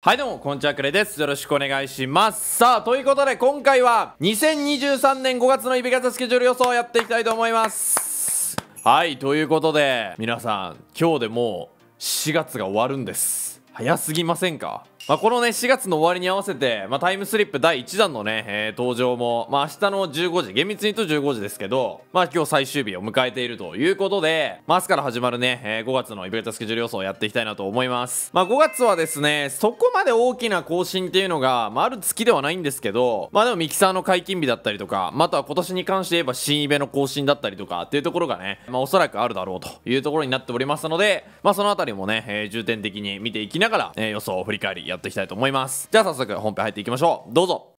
はいどうも、こんちはくれです。よろしくお願いします。さあ、ということで今回は2023年5月のイベ型スケジュール予想をやっていきたいと思います。はい、ということで皆さん、今日でもう4月が終わるんです。早すぎませんかまあ、このね4月の終わりに合わせて、まあ、タイムスリップ第1弾のね、えー、登場も、まあ、明日の15時厳密に言うと15時ですけど、まあ、今日最終日を迎えているということで、まあ、明日から始まるね、えー、5月のイベントスケジュール予想をやっていきたいなと思います、まあ、5月はですねそこまで大きな更新っていうのが、まあ、ある月ではないんですけどまあでもミキサーの解禁日だったりとか、まあ、あとは今年に関して言えば新イベの更新だったりとかっていうところがね、まあ、おそらくあるだろうというところになっておりますので、まあ、その辺りもね、えー、重点的に見ていきながら、えー、予想を振り返りやっていきたいと思いますじゃあ早速本編入っていきましょうどうぞ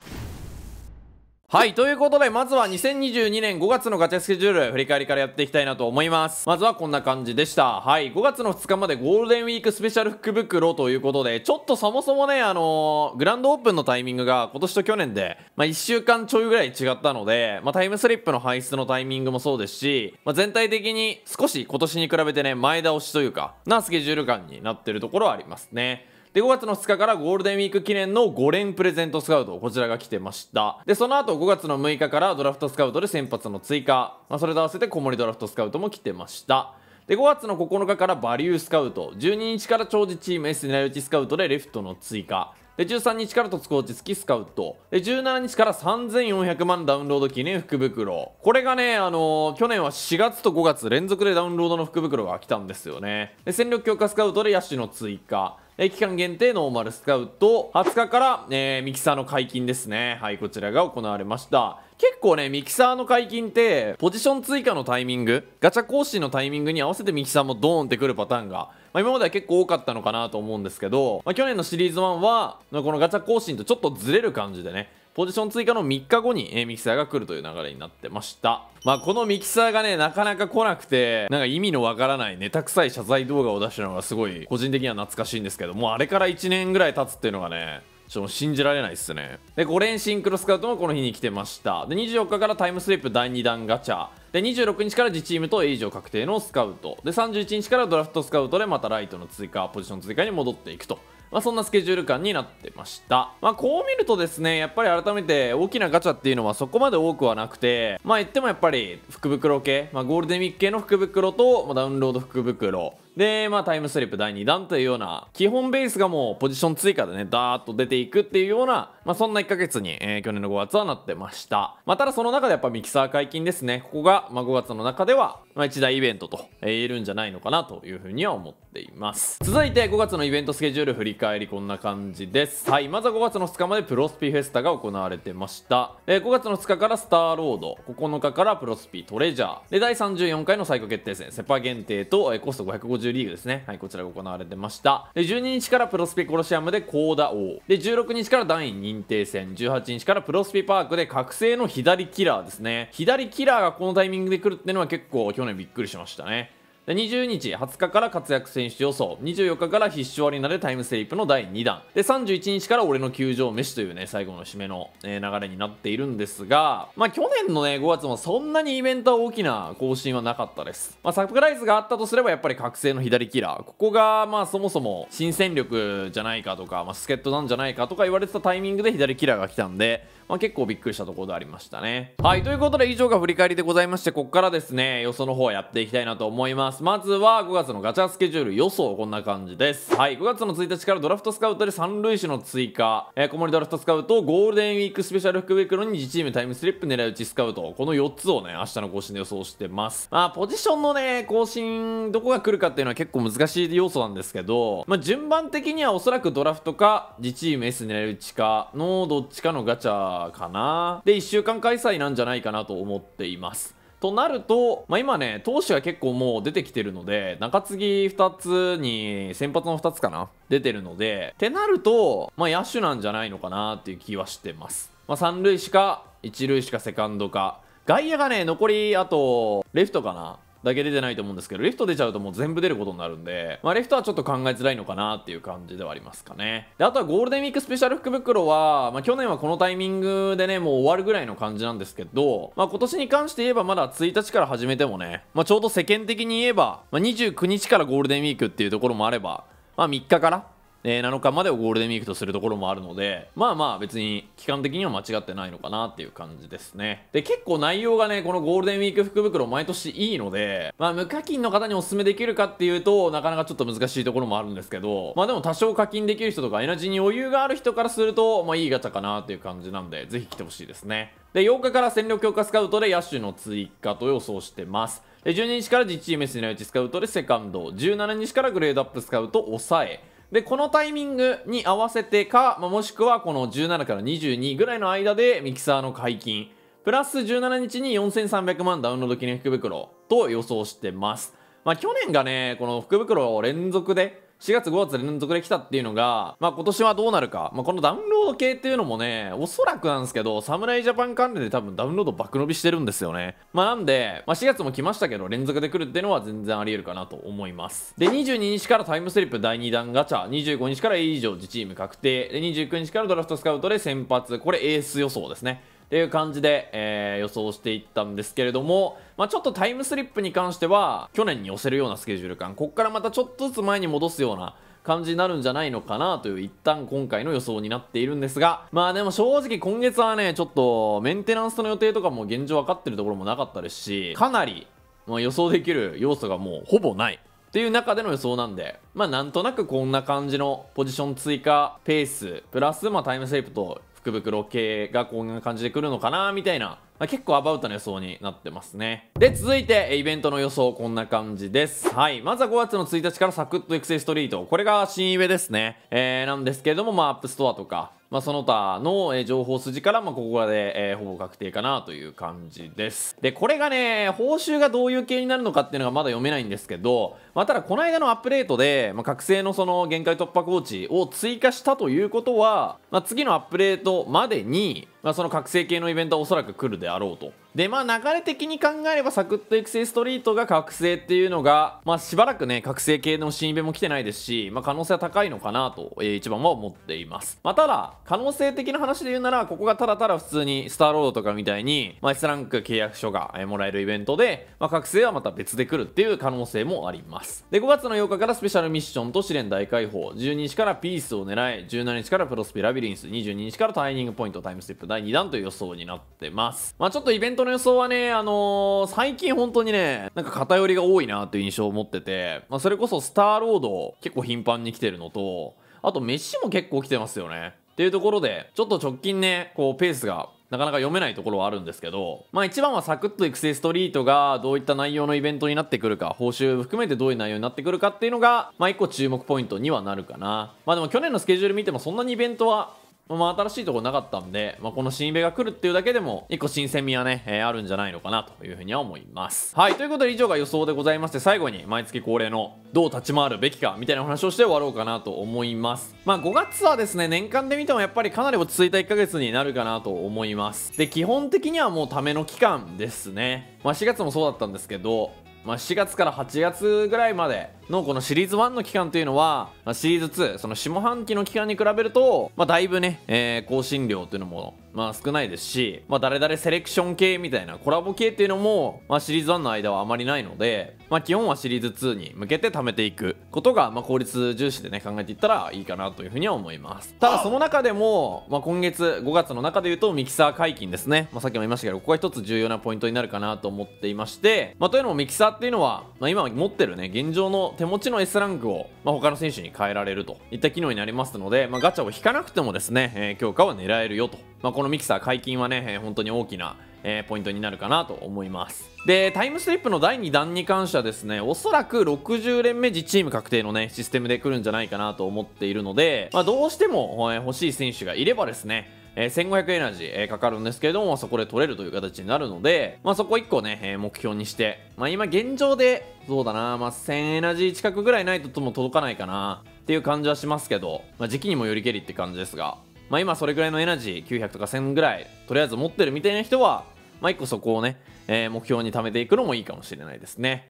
はい。ということで、まずは2022年5月のガチャスケジュール、振り返りからやっていきたいなと思います。まずはこんな感じでした。はい。5月の2日までゴールデンウィークスペシャル福袋ということで、ちょっとそもそもね、あのー、グランドオープンのタイミングが今年と去年で、まあ1週間ちょいぐらい違ったので、まあタイムスリップの排出のタイミングもそうですし、まあ全体的に少し今年に比べてね、前倒しというか、なスケジュール感になってるところはありますね。で、5月の2日からゴールデンウィーク記念の5連プレゼントスカウト、こちらが来てました。で、その後5月の6日からドラフトスカウトで先発の追加、まあ、それと合わせて小森ドラフトスカウトも来てました。で、5月の9日からバリュースカウト、12日から長寿チーム S 狙い撃ちスカウトでレフトの追加、で、13日から突コーチ付きスカウト、で、17日から3400万ダウンロード記念福袋。これがね、あのー、去年は4月と5月連続でダウンロードの福袋が来たんですよね。で、戦力強化スカウトで野手の追加。え期間限定ノーマルスカウト、20日から、えー、ミキサーの解禁ですね。はい、こちらが行われました。結構ねミキサーの解禁ってポジション追加のタイミングガチャ更新のタイミングに合わせてミキサーもドーンってくるパターンが、まあ、今までは結構多かったのかなと思うんですけど、まあ、去年のシリーズ1はこのガチャ更新とちょっとずれる感じでねポジション追加の3日後に、えミキサーが来るという流れになってました。まあ、このミキサーがね、なかなか来なくて、なんか意味のわからないネタ臭い謝罪動画を出したのがすごい、個人的には懐かしいんですけど、もうあれから1年ぐらい経つっていうのがね、ちょっと信じられないっすね。で、5連シンクロスカウトもこの日に来てました。で、24日からタイムスリップ第2弾ガチャ。で、26日から自チームと A 以上確定のスカウト。で、31日からドラフトスカウトでまたライトの追加、ポジション追加に戻っていくとまあ、そんなスケジュール感になってました。まあ、こう見るとですね、やっぱり改めて大きなガチャっていうのはそこまで多くはなくて、まあ言ってもやっぱり福袋系、まあ、ゴールデンウィーク系の福袋と、まあ、ダウンロード福袋、で、まあ、タイムスリップ第2弾というような、基本ベースがもうポジション追加でね、ダーッと出ていくっていうような、まあ、そんな1ヶ月に、えー、去年の5月はなってました。まあ、ただその中でやっぱミキサー解禁ですね。ここが、まあ、5月の中では、まあ、一大イベントと言えるんじゃないのかなというふうには思っています。続いて5月のイベントスケジュール振り返りこんな感じです。はい、まずは5月の2日までプロスピフェスタが行われてました。えー、5月の2日からスターロード、9日からプロスピトレジャー、で、第34回の最高決定戦、セパ限定と、えー、コスト550 0リーグですね。はい、こちらが行われてました。で、12日からプロスピコロシアムで高田王。で、16日から団員認定戦。18日からプロスピパークで覚醒の左キラーですね。左キラーがこのタイミングで来るっていうのは結構去年びっくりしましたね。で20日20日から活躍選手予想24日から必勝アリーナでタイムスリープの第2弾で31日から俺の球場飯というね最後の締めの、えー、流れになっているんですがまあ去年のね5月もそんなにイベントは大きな更新はなかったです、まあ、サプライズがあったとすればやっぱり覚醒の左キラーここがまあそもそも新戦力じゃないかとか、まあ、助っ人なんじゃないかとか言われてたタイミングで左キラーが来たんでまあ、結構びっくりしたところでありましたね。はい、ということで以上が振り返りでございまして、ここからですね、予想の方やっていきたいなと思います。まずは5月のガチャスケジュール予想、こんな感じです。はい、5月の1日からドラフトスカウトで三塁手の追加、えー、小森ドラフトスカウト、ゴールデンウィークスペシャル福袋に自チームタイムスリップ狙い撃ちスカウト、この4つをね、明日の更新で予想してます。まあ、ポジションのね、更新、どこが来るかっていうのは結構難しい要素なんですけど、まあ、順番的にはおそらくドラフトか、自チーム S 狙い撃ちかのどっちかのガチャかなで1週間開催なんじゃないかなと思っていますとなると、まあ、今ね、投手が結構もう出てきてるので、中継ぎ2つに、先発の2つかな出てるので、ってなると、まあ、野手なんじゃないのかなっていう気はしてます。まあ、3塁しか、1塁しかセカンドか、外野がね、残り、あと、レフトかなだけ出てないと思うんですけど、レフト出ちゃうともう全部出ることになるんで、まあレフトはちょっと考えづらいのかなっていう感じではありますかね。で、あとはゴールデンウィークスペシャル福袋は、まあ去年はこのタイミングでね、もう終わるぐらいの感じなんですけど、まあ今年に関して言えばまだ1日から始めてもね、まあちょうど世間的に言えば、まあ29日からゴールデンウィークっていうところもあれば、まあ3日からえ7日までをゴールデンウィークとするところもあるので、まあまあ別に期間的には間違ってないのかなっていう感じですね。で、結構内容がね、このゴールデンウィーク福袋毎年いいので、まあ無課金の方にお勧めできるかっていうと、なかなかちょっと難しいところもあるんですけど、まあでも多少課金できる人とかエナジーに余裕がある人からすると、まあいいガチャかなっていう感じなんで、ぜひ来てほしいですね。で、8日から戦力強化スカウトで野手の追加と予想してます。で、12日から実チームスに打ちスカウトでセカンド、17日からグレードアップスカウト抑え、でこのタイミングに合わせてか、まもしくはこの17から22ぐらいの間でミキサーの解禁プラス17日に4300万ダウンロード記念福袋と予想してますまあ、去年がねこの福袋を連続で4月5月連続で来たっていうのが、まあ今年はどうなるか。まあこのダウンロード系っていうのもね、おそらくなんですけど、侍ジャパン関連で多分ダウンロード爆伸びしてるんですよね。まあなんで、まあ4月も来ましたけど、連続で来るっていうのは全然あり得るかなと思います。で、22日からタイムスリップ第2弾ガチャ、25日から A 以上自チーム確定、で、29日からドラフトスカウトで先発、これエース予想ですね。っていう感じで、えー、予想していったんですけれども、まあ、ちょっとタイムスリップに関しては去年に寄せるようなスケジュール感こっからまたちょっとずつ前に戻すような感じになるんじゃないのかなという一旦今回の予想になっているんですがまあでも正直今月はねちょっとメンテナンスの予定とかも現状分かってるところもなかったですしかなり、まあ、予想できる要素がもうほぼないっていう中での予想なんでまあなんとなくこんな感じのポジション追加ペースプラスまあタイムセープと福袋系がこんな感じで来るのかなみたいな、まあ、結構アバウトな予想になってますねで続いてイベントの予想こんな感じですはいまずは5月の1日からサクッと育成ストリートこれが新イベですねえー、なんですけれどもまあアップストアとかまあ、その他の、え情報筋から、まあ、ここで、えほぼ確定かなという感じです。で、これがね、報酬がどういう系になるのかっていうのがまだ読めないんですけど、まあ、ただこの間のアップデートで、まあ、覚醒のその限界突破コーチを追加したということは、まあ、次のアップデートまでに、まあ、その覚醒系のイベントはおそらく来るであろうと。で、まあ流れ的に考えればサクッと育成ストリートが覚醒っていうのが、まあしばらくね、覚醒系の新イベも来てないですし、まあ可能性は高いのかなと、えー、一番は思っています。まあただ、可能性的な話で言うなら、ここがただただ普通にスターロードとかみたいに、まあ S ランク契約書がもらえるイベントで、まあ覚醒はまた別で来るっていう可能性もあります。で、5月の8日からスペシャルミッションと試練大解放、12日からピースを狙い、17日からプロスピラビリンス、22日からタイニングポイントタイムステップ第2弾という予想になってます。まあちょっとイベントの予想はね、あのー、最近本当にね、なんか偏りが多いなという印象を持ってて、まあそれこそスターロード結構頻繁に来てるのと、あと飯も結構来てますよね。っていうところで、ちょっと直近ね、こうペースがなかなか読めないところはあるんですけど、まあ一番はサクッと育成ストリートがどういった内容のイベントになってくるか、報酬含めてどういう内容になってくるかっていうのが、まあ一個注目ポイントにはなるかな。まあでも去年のスケジュール見てもそんなにイベントはまあ、新しいとこなかったんで、まあ、この新イベが来るっていうだけでも、一個新鮮味はね、えー、あるんじゃないのかなというふうには思います。はい、ということで以上が予想でございまして、最後に毎月恒例のどう立ち回るべきかみたいな話をして終わろうかなと思います。まあ、5月はですね、年間で見てもやっぱりかなり落ち着いた1ヶ月になるかなと思います。で、基本的にはもうための期間ですね。まあ、4月もそうだったんですけど、まあ、7月から8月ぐらいまでのこのシリーズ1の期間というのは、まあ、シリーズ2、その下半期の期間に比べると、まあ、だいぶね、えー、更新量というのもまあ少ないですし、まあ誰々セレクション系みたいなコラボ系っていうのも、まあシリーズ1の間はあまりないので、まあ基本はシリーズ2に向けて貯めていくことが、まあ効率重視でね、考えていったらいいかなというふうには思います。ただその中でも、まあ今月5月の中で言うとミキサー解禁ですね。まあさっきも言いましたけど、ここが一つ重要なポイントになるかなと思っていまして、まあというのもミキサーっていうのは、まあ今持ってるね、現状の手持ちの S ランクを、まあ他の選手に変えられるといった機能になりますので、まあガチャを引かなくてもですね、えー、強化は狙えるよと。まあこのミキサー解禁はね、本当に大きな、えー、ポイントになるかなと思いますでタイムスリップの第2弾に関してはですねおそらく60連目時チーム確定のねシステムで来るんじゃないかなと思っているので、まあ、どうしても、えー、欲しい選手がいればですねえー、1500エナジー、えー、かかるんですけれども、そこで取れるという形になるので、まあ、そこ1個ね、えー、目標にして、まあ、今現状で、そうだな、まあ、1000エナジー近くぐらいないととも届かないかな、っていう感じはしますけど、まあ、時期にもよりけりって感じですが、まあ、今それぐらいのエナジー900とか1000ぐらいとりあえず持ってるみたいな人は、まあ、1個そこをね、えー、目標に貯めていくのもいいかもしれないですね。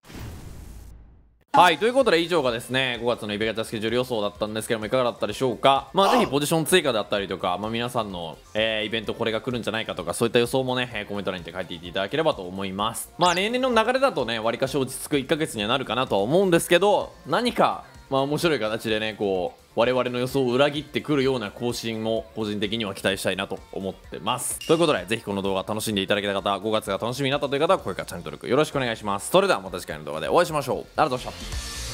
はい、ということで以上がですね、5月のイベガチャスケジュール予想だったんですけども、いかがだったでしょうか。まあ、ぜひポジション追加だったりとか、まあ、皆さんの、えー、イベントこれが来るんじゃないかとか、そういった予想もね、コメント欄にて書いていただければと思います。まあ、例年の流れだとね、割かし落ち着く1ヶ月にはなるかなとは思うんですけど、何かまあ面白い形でね、こう、我々の予想を裏切ってくるような更新も個人的には期待したいなと思ってます。ということで、ぜひこの動画楽しんでいただけた方、5月が楽しみになったという方は、高評価、チャンネル登録よろしくお願いします。それではまた次回の動画でお会いしましょう。ありがとうございました。